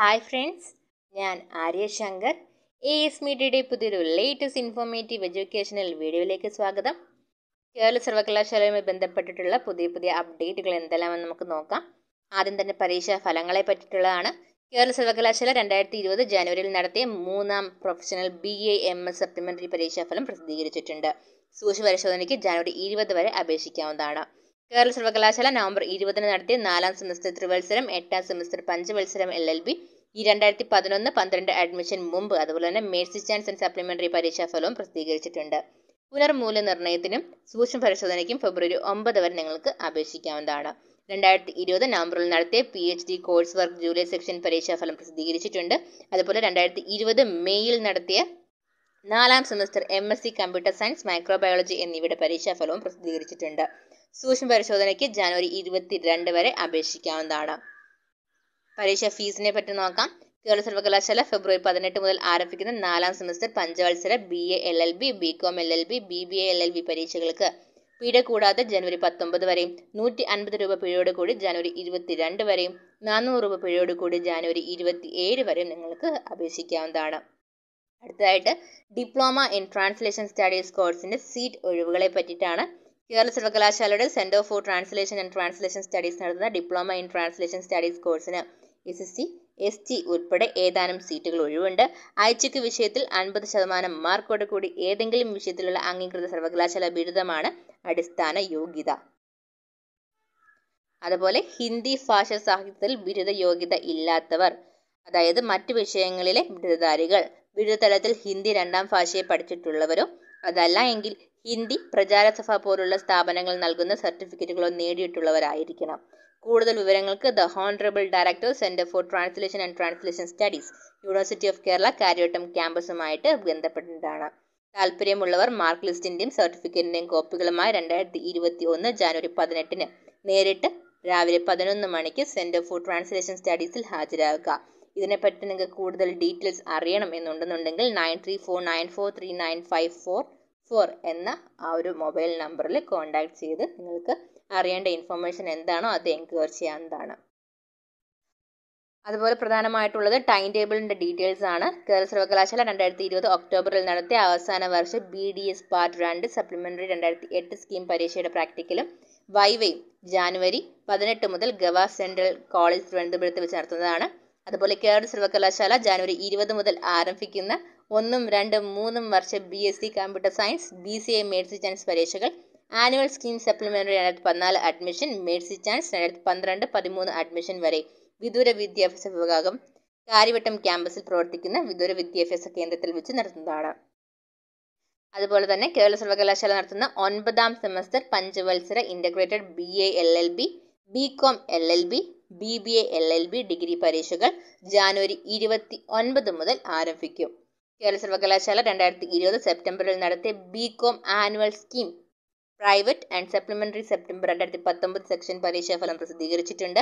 hi friends ഞാൻ Arya Shankar A S മീഡിയയുടെ പുതിയൊരു ലേറ്റസ്റ്റ് ഇൻഫോർമേറ്റീവ് എഡ്യൂക്കേഷണൽ വീഡിയോയിലേക്ക് സ്വാഗതം കേരള സർവകലാശാലയുമായി ബന്ധപ്പെട്ടിട്ടുള്ള പുതിയ പുതിയ അപ്ഡേറ്റുകൾ എന്തെല്ലാമെന്ന് നമുക്ക് നോക്കാം ആദ്യം തന്നെ പരീക്ഷാ ഫലങ്ങളെ പറ്റിയിട്ടുള്ളതാണ് കേരള സർവകലാശാല രണ്ടായിരത്തി ഇരുപത് ജനുവരിയിൽ നടത്തിയ മൂന്നാം professional B A M S supplementary പരീക്ഷാഫലം പ്രസിദ്ധീകരിച്ചിട്ടുണ്ട് സൂക്ഷ്മ പരിശോധനയ്ക്ക് ജനുവരി ഇരുപത് വരെ അപേക്ഷിക്കാവുന്നതാണ് കേരള സർവകലാശാല നവംബർ ഇരുപതിന് നടത്തിയ നാലാം സെമസ്റ്റർ ത്രിവത്സരം എട്ടാം സെമസ്റ്റർ പഞ്ചവത്സരം എൽ എൽ ബി ഈ രണ്ടായിരത്തി പതിനൊന്ന് പന്ത്രണ്ട് അഡ്മിഷൻ മുമ്പ് അതുപോലെ തന്നെ മേഴ്സി ചാൻസ് ആൻഡ് സപ്ലിമെന്ററി പരീക്ഷാ ഫലവും പ്രസിദ്ധീകരിച്ചിട്ടുണ്ട് പുനർമൂല്യനിർണ്ണയത്തിനും സൂക്ഷ്മ പരിശോധനയ്ക്കും ഫെബ്രുവരി ഒമ്പത് വരെ നിങ്ങൾക്ക് അപേക്ഷിക്കാവുന്നതാണ് രണ്ടായിരത്തി ഇരുപത് നവംബറിൽ നടത്തിയ P H D course work July section പരീക്ഷാഫലം പ്രസിദ്ധീകരിച്ചിട്ടുണ്ട് അതുപോലെ രണ്ടായിരത്തി ഇരുപത് മെയ്യിൽ നടത്തിയ നാലാം semester M S C computer science microbiology എന്നിവയുടെ പരീക്ഷാഫലവും പ്രസിദ്ധീകരിച്ചിട്ടുണ്ട് സൂക്ഷ്മ പരിശോധനയ്ക്ക് ജനുവരി ഇരുപത്തിരണ്ട് വരെ അപേക്ഷിക്കാവുന്നതാണ് പരീക്ഷാ ഫീസിനെ പറ്റി നോക്കാം കേരള സർവകലാശാല ഫെബ്രുവരി പതിനെട്ട് മുതൽ ആരംഭിക്കുന്ന നാലാം സെമസ്റ്റർ പഞ്ചവത്സര B A L L B B com L L B B B A L L B പരീക്ഷകൾക്ക് പിഴ കൂടാതെ ജനുവരി പത്തൊമ്പത് വരെയും നൂറ്റി അൻപത് രൂപ പിഴയോട് കൂടി ജനുവരി ഇരുപത്തിരണ്ട് വരെയും നാനൂറ് രൂപ പിഴയോട് കൂടി ജനുവരി ഇരുപത്തി ഏഴ് വരെയും നിങ്ങൾക്ക് അപേക്ഷിക്കാവുന്നതാണ് അടുത്തതായിട്ട് ഡിപ്ലോമ ഇൻ ട്രാൻസ്ലേഷൻ സ്റ്റഡീസ് കോഴ്സിന്റെ സീറ്റ് ഒഴിവുകളെ പറ്റിയിട്ടാണ് കേരള സർവകലാശാലയുടെ centre for translation and translation studies നടത്തുന്ന ഡിപ്ലോമ ഇൻ ട്രാൻസ്ലേഷൻ സ്റ്റഡീസ് കോഴ്സിന് S S C S T ഉൾപ്പെടെ ഏതാനും സീറ്റുകൾ ഒഴിവുണ്ട് ആഴ്ചയ്ക്ക് വിഷയത്തിൽ അൻപത് ശതമാനം മാർക്കോടെ കൂടി ഏതെങ്കിലും വിഷയത്തിലുള്ള അംഗീകൃത സർവകലാശാല ബിരുദമാണ് അടിസ്ഥാന യോഗ്യത അതുപോലെ ഹിന്ദി ഭാഷ സാഹിത്യത്തിൽ ബിരുദ യോഗ്യത ഇല്ലാത്തവർ അതായത് മറ്റു വിഷയങ്ങളിലെ ബിരുദധാരികൾ ബിരുദതലത്തിൽ ഹിന്ദി രണ്ടാം ഭാഷയെ പഠിച്ചിട്ടുള്ളവരും അതല്ല എങ്കിൽ ഹിന്ദി പ്രചാരസഭ പോലുള്ള സ്ഥാപനങ്ങൾ നൽകുന്ന സർട്ടിഫിക്കറ്റുകളോ നേടിയിട്ടുള്ളവരായിരിക്കണം കൂടുതൽ വിവരങ്ങൾക്ക് the honourable director centre for translation and translation studies university of Kerala Kariavattom ക്യാമ്പസുമായിട്ട് ബന്ധപ്പെട്ടിട്ടാണ് താല്പര്യമുള്ളവർ മാർക്ക് ലിസ്റ്റിന്റെയും സർട്ടിഫിക്കറ്റിന്റെയും കോപ്പികളുമായി രണ്ടായിരത്തി ഇരുപത്തി ഒന്ന് ജാനുവരി പതിനെട്ടിന് നേരിട്ട് രാവിലെ പതിനൊന്ന് മണിക്ക് സെന്റർ ഫോർ ട്രാൻസ്ലേഷൻ സ്റ്റഡീസിൽ ഹാജരാകുക ഇതിനെപ്പറ്റി നിങ്ങൾക്ക് കൂടുതൽ ഡീറ്റെയിൽസ് അറിയണം എന്നുണ്ടെന്നുണ്ടെങ്കിൽ nine three four nine four three nine five four four എന്ന ആ ഒരു മൊബൈൽ നമ്പറിൽ കോൺടാക്ട് ചെയ്ത് നിങ്ങൾക്ക് അറിയേണ്ട ഇൻഫർമേഷൻ എന്താണോ അത് എൻക്വയർ ചെയ്യാവുന്നതാണ് അതുപോലെ പ്രധാനമായിട്ടുള്ളത് ടൈം ടേബിളിൻ്റെ ഡീറ്റെയിൽസ് ആണ് കേരള സർവകലാശാല രണ്ടായിരത്തി ഇരുപത് ഒക്ടോബറിൽ നടത്തിയ അവസാന വർഷ ബി ഡി എസ് പാർട്ട് രണ്ട് സപ്ലിമെൻ്ററി രണ്ടായിരത്തി എട്ട് സ്കീം പരീക്ഷയുടെ പ്രാക്ടിക്കലും വൈവയും ജാനുവരി പതിനെട്ട് മുതൽ ഗവ സെൻട്രൽ കോളേജ് തിരുവനന്തപുരത്ത് വെച്ച് നടത്തുന്നതാണ് അതുപോലെ കേരള സർവകലാശാല ജാനുവരി ഇരുപത് മുതൽ ആരംഭിക്കുന്ന ഒന്നും രണ്ടും മൂന്നും വർഷ B S C computer science B C A mercy chance പരീക്ഷകൾ ആനുവൽ സ്കീം സപ്ലിമെന്ററി രണ്ടായിരത്തി പതിനാല് അഡ്മിഷൻ മേഴ്സി ചാൻസ് രണ്ടായിരത്തി പന്ത്രണ്ട് പതിമൂന്ന് അഡ്മിഷൻ വരെ വിദൂര വിദ്യാഭ്യാസ വിഭാഗം കാര്യവട്ടം ക്യാമ്പസിൽ പ്രവർത്തിക്കുന്ന വിദൂര വിദ്യാഭ്യാസ കേന്ദ്രത്തിൽ വെച്ച് നടത്തുന്നതാണ് അതുപോലെ തന്നെ കേരള സർവകലാശാല നടത്തുന്ന ഒൻപതാം സെമസ്റ്റർ പഞ്ചവത്സര integrated B A L L B B com L L B B B A L L B degree പരീക്ഷകൾ ജാനുവരി ഇരുപത്തി ഒൻപത് മുതൽ ആരംഭിക്കും കേരള സർവകലാശാല രണ്ടായിരത്തി ഇരുപത് സെപ്റ്റംബറിൽ നടത്തിയ B com annual scheme private and supplementary September രണ്ടായിരത്തി പത്തൊമ്പത് സെക്ഷൻ പരീക്ഷാ ഫലം പ്രസിദ്ധീകരിച്ചിട്ടുണ്ട്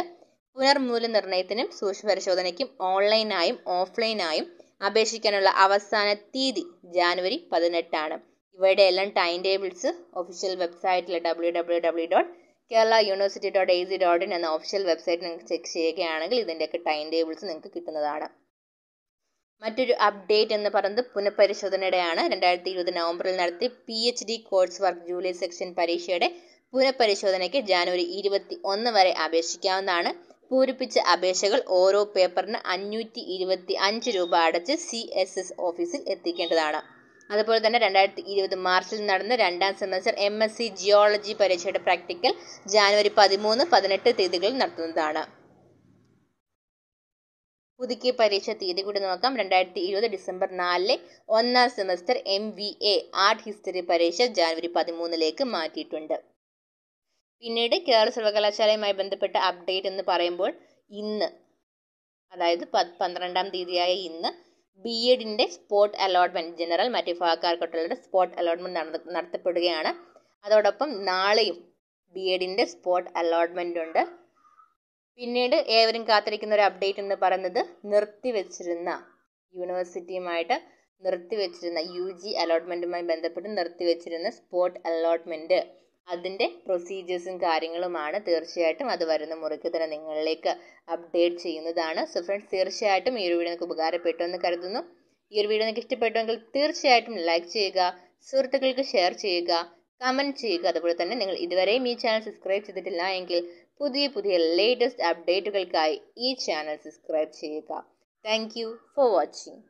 പുനർമൂല്യനിർണ്ണയത്തിനും പരിശോധനയ്ക്കും ഓൺലൈനായും ഓഫ്ലൈനായും അപേക്ഷിക്കാനുള്ള അവസാന തീയതി ജാനുവരി പതിനെട്ടാണ് ഇവയുടെ എല്ലാം ടൈം ടേബിൾസ് ഒഫീഷ്യൽ വെബ്സൈറ്റിലെ W W W dot Kerala university dot A C dot in എന്ന ഒഫീഷ്യൽ വെബ്സൈറ്റ് നിങ്ങൾക്ക് ചെക്ക് ചെയ്യുകയാണെങ്കിൽ ഇതിൻ്റെയൊക്കെ ടൈം ടേബിൾസ് നിങ്ങൾക്ക് കിട്ടുന്നതാണ് മറ്റൊരു അപ്ഡേറ്റ് എന്ന് പറയുന്നത് പുനഃപരിശോധനയുടെയാണ് രണ്ടായിരത്തി ഇരുപത് നവംബറിൽ നടത്തിയ P H D course work ജൂലിയർ സെക്ഷൻ പരീക്ഷയുടെ പുനഃപരിശോധനയ്ക്ക് ജനുവരി ഇരുപത്തി ഒന്ന് വരെ അപേക്ഷിക്കാവുന്നതാണ് പൂരിപ്പിച്ച അപേക്ഷകൾ ഓരോ പേപ്പറിന് അഞ്ഞൂറ്റി ഇരുപത്തി അഞ്ച് രൂപ അടച്ച് സി എസ് എസ് ഓഫീസിൽ എത്തിക്കേണ്ടതാണ് അതുപോലെ തന്നെ രണ്ടായിരത്തി ഇരുപത് മാർച്ചിൽ നടന്ന രണ്ടാം semester M S C geology പരീക്ഷയുടെ പ്രാക്ടിക്കൽ ജാനുവരി പതിമൂന്ന് പതിനെട്ട് തീയതികളിൽ നടത്തുന്നതാണ് പുതുക്കിയ പരീക്ഷ തീയതി കൂടി നോക്കാം രണ്ടായിരത്തി ഇരുപത് ഡിസംബർ നാലില് ഒന്നാം semester M V A art history പരീക്ഷ ജാനുവരി പതിമൂന്നിലേക്ക് മാറ്റിയിട്ടുണ്ട് പിന്നീട് കേരള സർവകലാശാലയുമായി ബന്ധപ്പെട്ട അപ്ഡേറ്റ് എന്ന് പറയുമ്പോൾ ഇന്ന് അതായത് പന്ത്രണ്ടാം തീയതിയായ ഇന്ന് ബി എഡിൻ്റെ സ്പോട്ട് അലോട്ട്മെൻറ്റ് ജനറൽ മറ്റ് വിഭാഗക്കാർക്കൊട്ടുള്ള സ്പോട്ട് അലോട്ട്മെൻറ്റ് നട നടത്തപ്പെടുകയാണ് അതോടൊപ്പം നാളെയും ബി എഡിൻ്റെ സ്പോട്ട് അലോട്ട്മെൻ്റ് ഉണ്ട് പിന്നീട് ഏവരും കാത്തിരിക്കുന്ന ഒരു അപ്ഡേറ്റ് എന്ന് പറയുന്നത് നിർത്തിവെച്ചിരുന്ന യൂണിവേഴ്സിറ്റിയുമായിട്ട് നിർത്തിവെച്ചിരുന്ന യു ജി അലോട്ട്മെൻറ്റുമായി ബന്ധപ്പെട്ട് നിർത്തിവെച്ചിരുന്ന സ്പോട്ട് അലോട്ട്മെൻറ്റ് അതിൻ്റെ പ്രൊസീജിയേഴ്സും കാര്യങ്ങളുമാണ് തീർച്ചയായിട്ടും അത് വരുന്ന മുറയ്ക്ക് തന്നെ നിങ്ങളിലേക്ക് അപ്ഡേറ്റ് ചെയ്യുന്നതാണ് സോ ഫ്രണ്ട്സ് തീർച്ചയായിട്ടും ഈ ഒരു വീഡിയോ നിങ്ങൾക്ക് ഉപകാരപ്പെട്ടു എന്ന് കരുതുന്നു ഈ ഒരു വീഡിയോ നിങ്ങൾക്ക് ഇഷ്ടപ്പെട്ടുവെങ്കിൽ തീർച്ചയായിട്ടും ലൈക്ക് ചെയ്യുക സുഹൃത്തുക്കൾക്ക് ഷെയർ ചെയ്യുക കമൻറ്റ് ചെയ്യുക അതുപോലെ തന്നെ നിങ്ങൾ ഇതുവരെയും ഈ ചാനൽ സബ്സ്ക്രൈബ് ചെയ്തിട്ടില്ല എങ്കിൽ പുതിയ പുതിയ ലേറ്റസ്റ്റ് അപ്ഡേറ്റുകൾക്കായി ഈ ചാനൽ സബ്സ്ക്രൈബ് ചെയ്യുക താങ്ക് ഫോർ വാച്ചിങ്